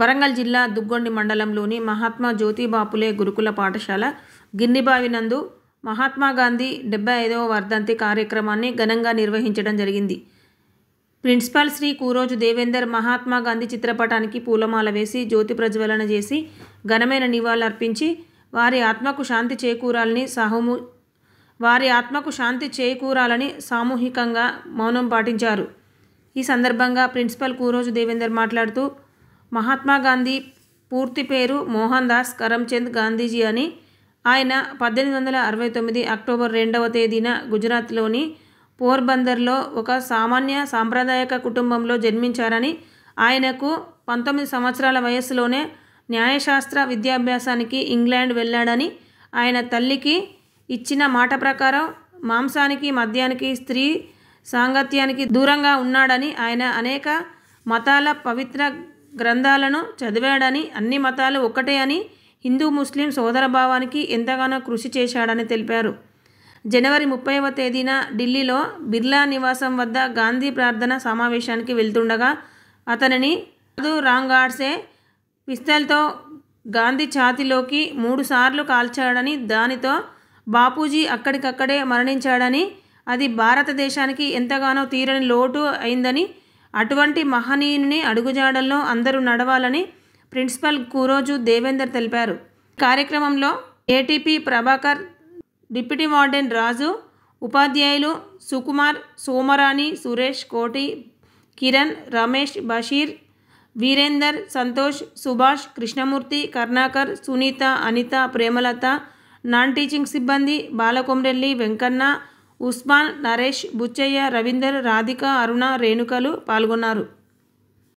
వరంగల్ జిల్లా దుగ్గొండి మండలంలోని మహాత్మా జ్యోతిబాపులే గురుకుల పాఠశాల గిన్నిబావి నందు మహాత్మాగాంధీ డెబ్బై ఐదవ వర్ధంతి కార్యక్రమాన్ని ఘనంగా నిర్వహించడం జరిగింది ప్రిన్సిపాల్ శ్రీ కూరోజు దేవేందర్ మహాత్మా గాంధీ చిత్రపటానికి పూలమాల వేసి జ్యోతి ప్రజ్వలన చేసి ఘనమైన నివాళులర్పించి వారి ఆత్మకు శాంతి చేకూరాలని సాహుము వారి ఆత్మకు శాంతి చేకూరాలని సామూహికంగా మౌనం పాటించారు ఈ సందర్భంగా ప్రిన్సిపల్ కూరోజు దేవేందర్ మాట్లాడుతూ మహాత్మా గాంధీ పూర్తి పేరు మోహన్ దాస్ కరమ్చంద్ గాంధీజీ అని ఆయన పద్దెనిమిది వందల అరవై తొమ్మిది అక్టోబర్ రెండవ తేదీన గుజరాత్లోని పోర్బందర్లో ఒక సామాన్య సాంప్రదాయక కుటుంబంలో జన్మించారని ఆయనకు పంతొమ్మిది సంవత్సరాల వయస్సులోనే న్యాయశాస్త్ర విద్యాభ్యాసానికి ఇంగ్లాండ్ వెళ్ళాడని ఆయన తల్లికి ఇచ్చిన మాట ప్రకారం మాంసానికి మద్యానికి స్త్రీ సాంగత్యానికి దూరంగా ఉన్నాడని ఆయన అనేక మతాల పవిత్ర గ్రంథాలను చదివాడని అన్ని మతాలు ఒక్కటే అని హిందూ ముస్లిం సోదరభావానికి ఎంతగానో కృషి చేశాడని తెలిపారు జనవరి ముప్పైవ తేదీన ఢిల్లీలో బిర్లా నివాసం వద్ద గాంధీ ప్రార్థన సమావేశానికి వెళ్తుండగా అతనిని రాదు రాంగాడ్సే పిస్తల్తో గాంధీ ఛాతిలోకి మూడుసార్లు కాల్చాడని దానితో బాపూజీ అక్కడికక్కడే మరణించాడని అది భారతదేశానికి ఎంతగానో తీరని లోటు అయిందని అటువంటి మహనీయుని అడుగుజాడల్లో అందరూ నడవాలని ప్రిన్సిపల్ కూరోజు దేవేందర్ తెలిపారు కార్యక్రమంలో ATP Prabhakar deputy warden Raju ఉపాధ్యాయులు సుకుమార్ సోమరాణి సురేష్ కోటి కిరణ్ రమేష్ బషీర్ వీరేందర్ సంతోష్ సుభాష్ కృష్ణమూర్తి కర్ణాకర్ సునీత అనిత ప్రేమలత నాన్ టీచింగ్ సిబ్బంది బాలకొమరెల్లి వెంకన్న ఉస్మాన్ నరేష్ బుచ్చయ్య రవీందర్ రాధిక అరుణ రేణుకలు పాల్గొన్నారు